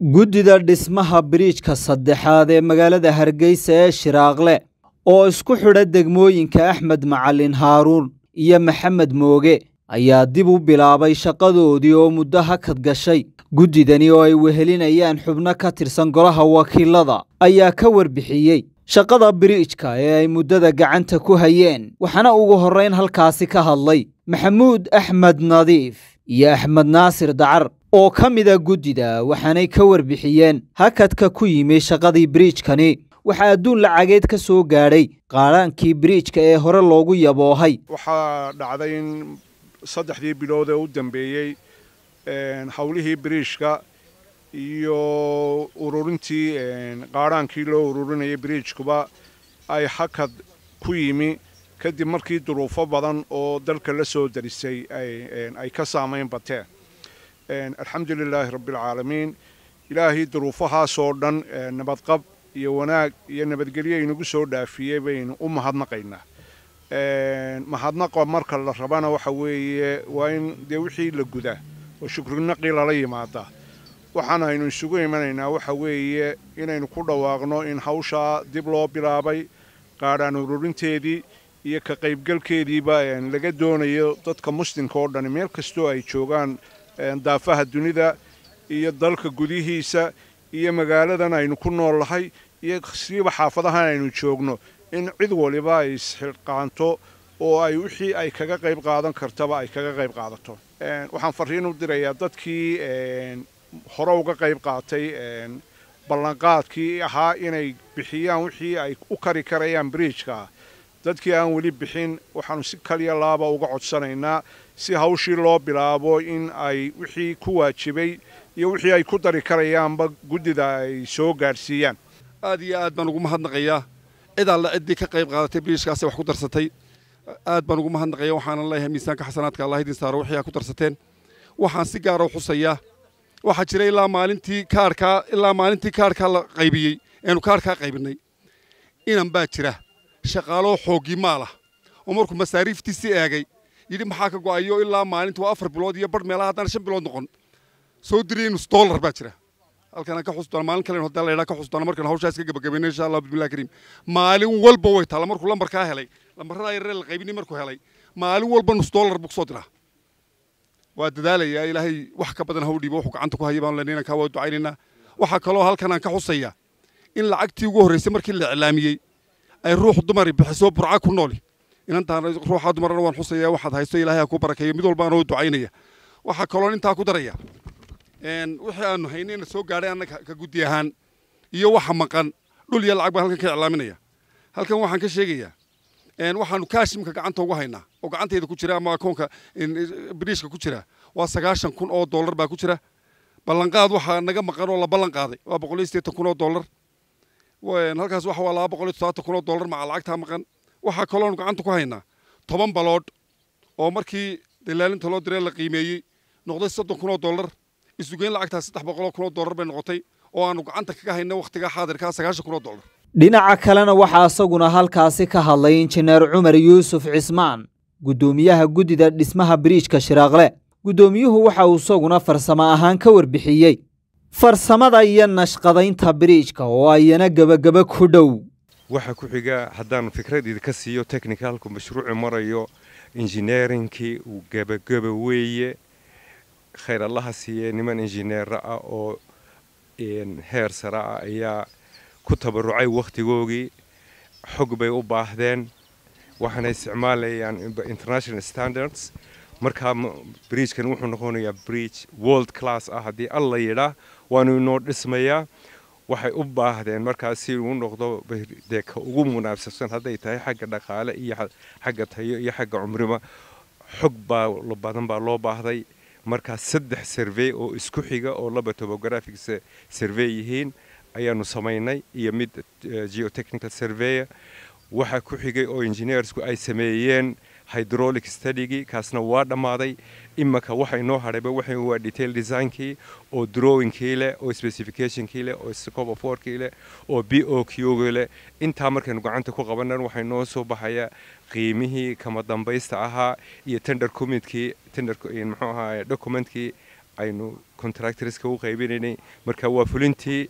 guddida dhismaha biriijka saddexaad ee magaalada hargeysa ee shiraaqle oo isku xidha degmooyinka axmed macalin haaruun iyo maxamed mooge ayaa dib u bilaabay shaqadoodii oo muddo hakad gashay guddidani oo ay wehelinayaan xubno ka tirsan golaha wakiilada ayaa ka warbixiyey shaqada biriijka ee ay muddada gacanta ku hayeen waxaana ugu horrayn halkaasi ka hadlay maxamuud axmed nadiif iyo axmed naasir dacar oo ka mida guddida waxaanay ka warbixiyeen hakadka ku yimi shaqadii biriijkani waxaa adduun lacageed ka soo gaadhay qaadhaankii briijka ee hore loogu yaboohay waxaa dhacday in saddexdii bilood ee u dambeeyey howlihii biriijka iyo ururintii qaadhaankii loo ururinayay biriijkuba ay hakad ku yimi kadib markii duruufo badan oo dalka la soo darisay ay ka saamayn bateen alxamdu lilaahi rabbi alcaalamiin ilaahay duruufahaasoo dhan nabadqab iyo wanaag iyo nabadgelyo inagu soo dhaafiyey baynu u mahadnaqaynaa mahadnaqa marka la rabana waxa weeye waa in dee wixii la guda oo shukrinaqii lala yimaada waxaan aynu isugu imanaynaa waxa weeye inaynu ku dhawaaqno in hawshaa dib loo bilaabay qaadhaan ururinteedii iyo ka qaybgalkeediiba laga doonayo dadka muslimka oo dhani meel kastoo ay joogaan daafaha dunida iyo dalka gudihiisa iyo magaaladan aynu ku noolnahay iyo siiba xaafadahan aynu joogno in cid waliba ay isxilqaanto oo ay wixii ay kaga qayb qaadan kartaba ay kaga qayb qaadato waxaan fariin u dirayaa dadkii hore uga qayb qaatay ballanqaadkii ahaa inay bixiyaan wixii ay u kari karayaan briijka dadkii aan weli bixin waxaanu si kaliya laaba uga codsanaynaa si hawshii loo bilaabo in ay wixii ku waajibay iyo wixii ay ku dari karayaanba guddida ay soo gaadhsiiyaan aad iyo aad baan ugu mahadnaqayaa cid alla ciddii ka qayb qaadatay biliishkaasi wax ku darsatay aad baan ugu mahadnaqaya waxaana leeyahay miisaanka xasanaadka allah idin saaro wixii aa ku darsateen waxaan si gaara ah u waxaa jira ilaa maalintii kaarkaa ilaa maalintii kaarkaa la qaybiyey eenu kaarkaa qaybinnay inan baa jira shaqaaloo xooggii maalah oo markuu masaariiftii eegay yidhi maxaa ka go'ayo ilaa maalinta waa afar bilood iyo bar meelaha haddana shan bilood noqon soo diriyay nus baa jira halkan ka xusi doona maalin kalen hadaa la ydhaa ka xusi doona markaan hawshaas ka gabagabayno insha allah bismillah kariim maalin walba way taala markuu lambarkaa helay lambarada yaree la qaybinay markuu helay maalin walba nus dollar buu kusoo diraa waa dadaalayaa ilaahay wax ka badan haw wuxuu gacanta ku haya baan leenayna kaa waa ducaynaynaa waxaa kaloo halkan ka xusayaa in lacagtii ugu horraysay markii la iclaamiyey ay ruux dumari bixisoo burca ku nooli inantaan ruuxaad marana waan xusaya waxaad haysto ilaahay ku barakeeyo mid walba anoo ducaynaya waxaa kaloo intaa ku daraya wixii aanu haynayna soo gaadhay annaga ka guddi ahaan iyo waxa maqan dhul iyo lacag baan halkan ka iclaaminaya halkan waxaan ka sheegayaa waxaanu kaashimka gacanta ugu haynaa oo gacantayda ku jira ama akoonka brishka ku jira waa sagaashan kun oo dollar baa ku jira ballanqaad waxaa naga maqan oo la ballan qaaday waa boqol iyo sideetan kun oo dollar halkaas waxa waa laba boqol iyo todobaatan kun oo dollar maca lacagtaa maqan waxaa kaloonu gacanta ku haynaa toban baloodh oo markii dalaalinta loo diree la qiimeeyey noqday soddon kun oo dollar isugeyn lacagtaas saddex boqoloo kunoo doolar bay noqotay oo aannu gacanta kaga hayna wakhtiga xaadirkaa sagaashan kun oo dollar dhinaca kalena waxaa isaguna halkaasi ka hadlay injineer cumar yuusuf cismaan guddoomiyaha guddida dhismaha biriijka shiraaqle guddoomiyuhu waxa uu isaguna farsamo ahaan ka warbixiyey farsamada iyo nashqadaynta biriijka oo ayana gebageba ku dhow waxa ku xiga haddaan fikrad idinka siiyo technicalku mashruuci marayo injineerinkii uu gebageba weeye khayr allaha siiye niman injineera ah oo heer sare ah ayaa ku tabarucay wakhtigoogii xog bay u baahdeen waxaana isticmaalayaan international standards markaa briijkan wuxuu noqonayaa briij world class ah haddii alla yidhaah waanu inoo dhismayaa waxay u baahdeen markaas si uu noqdo deeka ugu munaabsabsan hadday tahay xagga dhaqaale iyo xagga tayo iyo xagga cumrima xog baa badan baa loo baahday markaa saddex survey oo isku xiga oo laba tobographics survey yihiin ayaanu samaynay iyo mid eh, geotechnical surveya waxaa ku xigay oo engineersku ay sameeyeen hydrolic studygii kaasna waa dhammaaday imaka waxay noo hadhayba waxay waa detail designkii oo drawingkii leh oo specificationkii leh oo scope of workii leh oo b o q-gii leh intaa markaynu gacanta ku qabanan waxay noo soo baxaya qiimihii kama dambaysta ahaa iyo tender commitkii tender muxuu ahaa documentkii aynu contractorska u qaybinaynay marka waa fulintii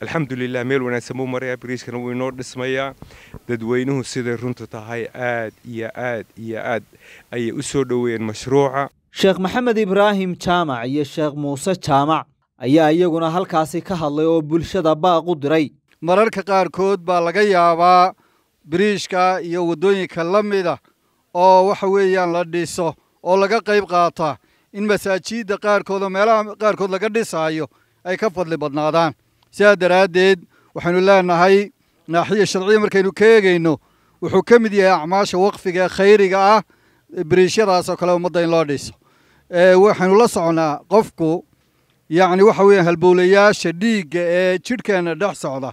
alxamdulilah meel wanaagsan buu maraya briiskana wuu inoo dhismayaa dadweynuhu siday runta tahay aad iyo aad iyo aad ayay u soo dhoweeyeen mashruuca sheekh maxamed ibraahim jaamac iyo sheekh muuse jaamac ayaa iyaguna halkaasi ka hadlay oo bulshada baaq u diray mararka qaarkood baa laga yaabaa biriishka iyo waddooyinka la mida ah oo waxa weeyaan la dhiso oo laga qayb qaata in masaajidda qaarkood oo meelaha qaarkood laga dhisaayo ay ka fadli badnaadaan sidaa daraaddeed waxaynu leenahay naaxiya sharciya markaynu ka eegayno wuxuu ka mid yahay acmaasha waqfiga khayriga ah biriishadaasoo kale ummadda in loo dhiso waxaynu la soconaa qofku yacni waxa weeyaan halbowlayaasha dhiigga ee jidhkeenna dhex socda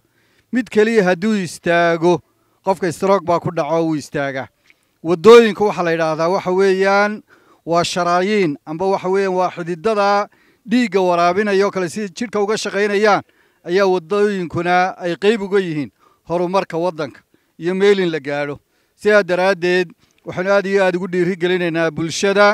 mid keliya hadduu istaago qofka stroog baa ku dhaco wuu istaagaa waddooyinka waxaa la yidhaahdaa waxa weeyaan waa sharaayiin amba waxa weeyaan waa xididada dhiigga waraabinaya oo kale si jidhka uga shaqaynayaan ayaa waddooyinkuna ay qayb uga yihiin horumarka waddanka iyo meelin la gaadho sidaa daraaddeed waxaanu aad iyo aad ugu dhiirigelinaynaa bulshada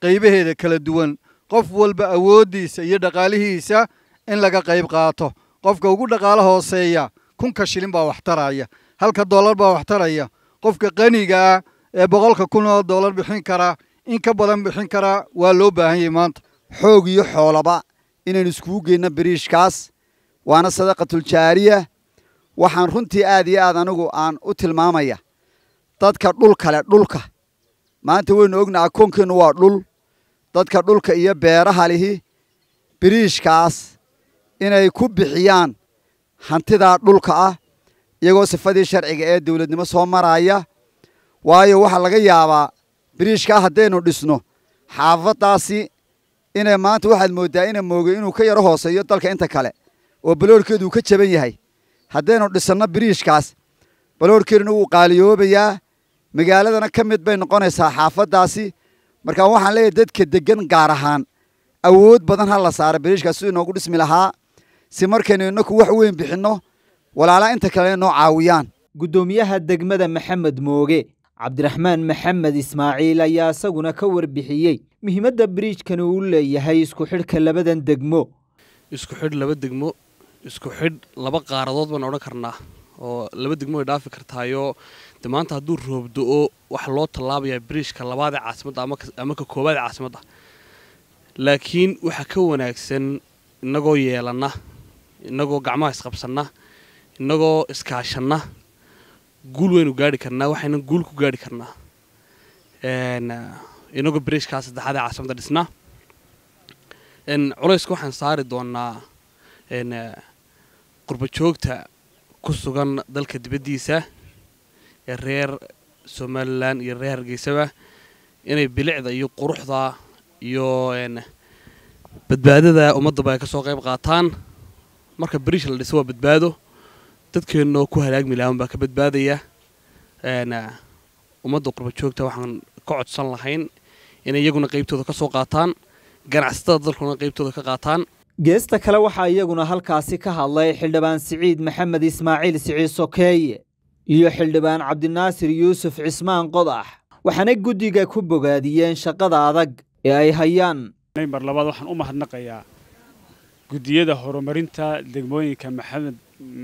qaybaheeda kala duwan qof walba awooddiisa iyo dhaqaalihiisa in laga qayb qaato qofka ugu dhaqaalo hooseeya kunka shilin baa wax halka doolar baa waxtaraya qofka qaniga ah ee boqolka kun oo dollar bixin kara in ka badan bixin kara waa loo baahan yahay maanta xoog iyo xoolaba inaynu iskugu geenno beriishkaas waana sadaqatuljaariya waxaan runtii aad iyo aad anigu aan u tilmaamaya dadka dhul kale dhulka maanta waynu ognaha koonkeennu waa dhul dadka dhulka iyo beeraha lihi biriishkaas inay ku bixiyaan hantidaa dhulka ah iyagoo sifadii sharciga ee dowladnimo soo maraaya waayo waxaa laga yaabaa biriishkaa haddaynu dhisno xaafaddaasi inay maanta waxaad mooddaa ina mooge inuu ka yaro hooseeyo dalka inta kale oo baloorkeedu ka jaban yahay haddaynu dhisanno biriishkaas baloorkeeduna wuu qaaliyoobayaa magaaladana ka mid bay noqonaysaa xaafaddaasi markaa waxaan leeyahay dadka deggan gaar ahaan awood badan ha la saara biriishkaas siduu inoogu dhismi lahaa si markaynu innaku wax weyn bixinno walaalaa inta kalena inoo caawiyaan guddoomiyaha degmada maxamed mooge cabdiraxmaan maxamed ismaaciil ayaa isaguna ka warbixiyey muhiimadda biriijkani uu leeyahay isku xidhka labadan degmo isku xidh laba degmo isku xidh laba qaaradood baan odhan karnaa oo laba degmo ay dhaafi kartaayoo de maanta hadduu roobdo-o wax loo tallaabayaa biriishka labaadee caasimadda ama ka koowaad caasimadda laakiin waxaa ka wanaagsan innagoo yeelanna innagoo gacmaha isqabsanna innagoo iskaashanna guul weynu gaari karnaa waxaynan guul ku gaari karnaa inagoo biriishkaa saddexaadee caasimadda dhisnaa culayska waxaan saari doonaa qurbajoogta ku sugan dalka dibaddiisa ee reer somalilan iyo reer hargeysaba inay bilicda iyo quruxda iyo badbaadada ummaddaba ay ka soo qayb qaataan marka berish la dhiso waa badbaado dadkeennoo ku halaagmi lahan baa ka badbaadaya ummadda qurbajoogta waxaan ka codsan lahayn inay iyaguna qaybtooda ka soo qaataan ganacsatada dalkuna qaybtooda ka qaataan geesta kale waxaa iyaguna halkaasi ka hadlay xildhibaan siciid maxamed ismaaciil siciid sokeeye iyo xildhibaan cabdinaasir yuusuf cismaan qodax waxaana guddiga ku bogaadiyeen shaqada adag ee ay hayaan mar labaad waxaan u mahadnaqayaa guddiyada horumarinta degmooyinka maxamed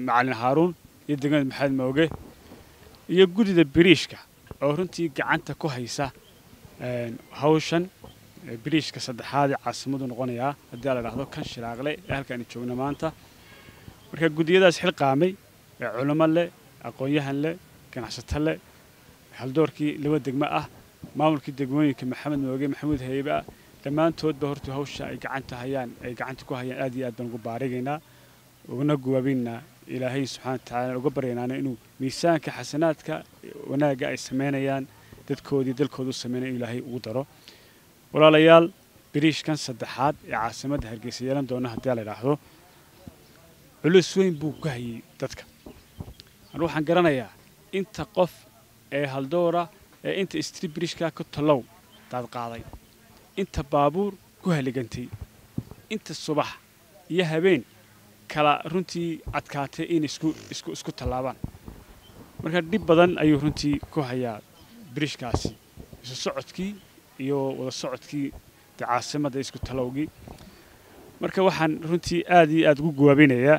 macalin haaruun iyo degmada maxamed mooge iyo guddida biriishka oo runtii gacanta ku haysa eh, hawshan biriishka saddexaad ee caasimadu noqonayaa haddii la idhaahdo kan shiraaqle ee halkaani joogno maanta marka gudiyadaas xilqaamay ee culimo leh aqoon-yahan leh ganacsato leh haldoorkii laba degmo ah maamulkii degmooyinka maxamed mooge maxamuud haybe ah dhammaantoodba horta hawsha ay gacanta hayaan ay gacanta ku hayaan aad iyo aad baan ugu baarigaynaa uguna guwaabaynaa ilaahay subxaana watacaala uga baryaynaana inuu miisaanka xasanaadka wanaagga ay samaynayaan dadkoodii dalkooda u sameynaya ilaahay ugu daro walaalayaal biriishkan saddexaad ee caasimadda hargeysa yeelan doona haddii la idhaahdo culus weyn buu ku hayay dadka anu waxaan garanayaa inta qof ee haldoora ah ee inta istri biriishkaa ku tallow daadqaaday inta baabuur ku haligantay inta subax iyo habeen kala runtii adkaatay in isku tallaabaan marka dhib badan ayuu runtii ku hayaa biriishkaasi isu socodkii iyo wada socodkii de caasimadda isku talowgii marka waxaan runtii aad iyo aad ugu guwaabinayaa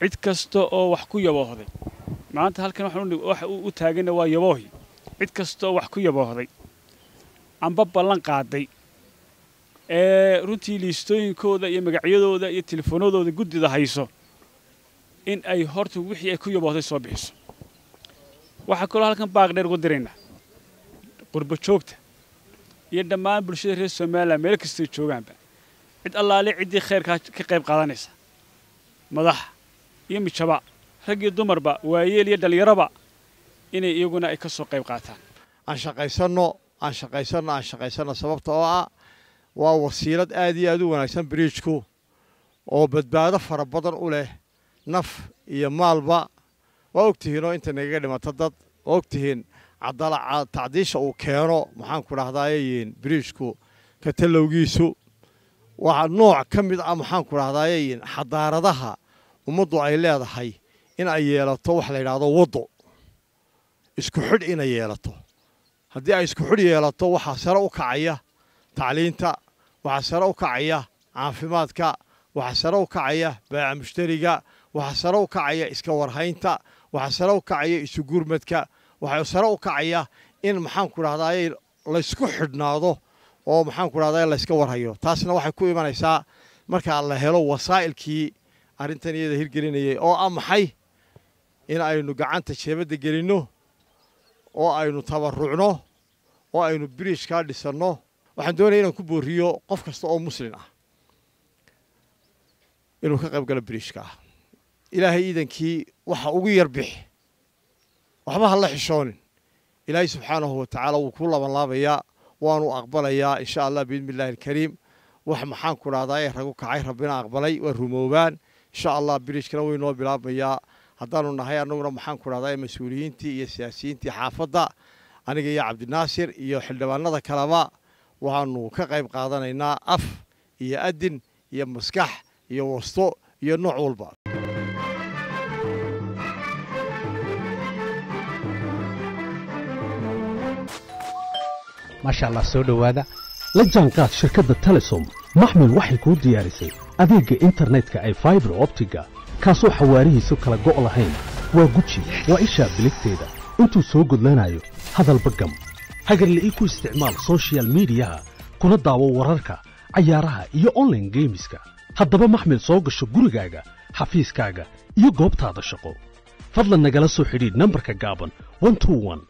cid kasta oo wax ku yaboohday maanta halkan waxa u taagana waa yaboohi cid kasta oo wax ku yaboohday amba ballan qaaday ee runtii liistooyinkooda iyo magacyadooda iyo telefoonadooda guddida hayso in ay horta wixii ay ku yaboohday soo bixiso waxaa kaloo halkan baaq dheer ugu diraynaa qurbo joogta iyo dhammaan bulshada reer somalilan meel kastay joogaanba cid allaale ciddii khayrkaa ka qayb qaadanaysa madaxa iyo mijaba rag iyo dumarba waayeel iyo dhallinyaraba inay iyaguna ay ka soo qayb qaataan aan shaqaysanno aan shaqaysanno aan shaqaysanno sababta oo ah waa wasiilad aad iyo aad u wanaagsan biriijku oo badbaado fara badan u leh naf iyo maalba waa ogtihiinoo inta nagaga dhimato dad waa ogtihiin tacdiisha uu keeno maxaanku dhahdaayyin biriishku katalowgiisu waa nooc ka mid ah maxaanku dhahdaayyin xadaaradaha ummaddu ay leedahay in ay yeelato wax la yidhaahdo wado isku xidh inay yeelato haddii ay isku xidh yeelato waxaa sare u kacaya tacliinta waxaa sare u kacaya caafimaadka waxaa sare u kacaya baaca mushtariga waxaa sare u kacaya iska warhaynta waxaa sare u kacaya isu waxaa sare u kacaya in maxaanku rahdaay laysku xidhnaado oo maxaanku rahda layska warhayo taasna waxay ku imanaysaa markaa la helo wasaa'ilkii arrintan iyada hirgelinayay oo ah maxay in aynu gacanta jeebadda gelinno oo aynu tabarucno oo aynu biriishkaa dhisanno waxaan doonaya inaan ku booriyo qof kasta oo muslim ah inuu ka qayb galo biriishka ah ilaahay iidankii waxa ugu yarbix waxba ha la xishoonin ilaahay subxaanahu watacaala wuu kuu labanlaabayaa waanu aqbalayaa insha allah biidni illaahi alkariim wax maxaan ku dhahdaa ee ragu kacay rabbina aqbalay waa rumoobaan insha allah birijkana way noo bilaabmayaa haddaanu nahay annaguna maxaan ku dhahdaa ee mas-uuliyiintii iyo siyaasiyiintii xaafadda aniga iyo cabdinaasir iyo xildhibaanada kaleba waxaanu ka qayb qaadanaynaa af iyo adin iyo maskax iyo wasto iyo nooc walba maasha allah soo dhowaada la jaanqaad shirkadda telesom maxmil waxay kuu diyaarisay adeegga internetka ee faibar optiga kaasoo xawaarihiisu kala go' lahayn waa guji waa ishaa biligteeda intuu soo gudlanaayo hadalba gam hagarli'ii ku isticmaal social midiyaha kuna daawo wararka cayaaraha iyo onlaine geemiska haddaba maxmil soo gasho gurigaaga xafiiskaaga iyo goobtaada shaqo fadlan nagala soo xidhiidh nambarka gaaban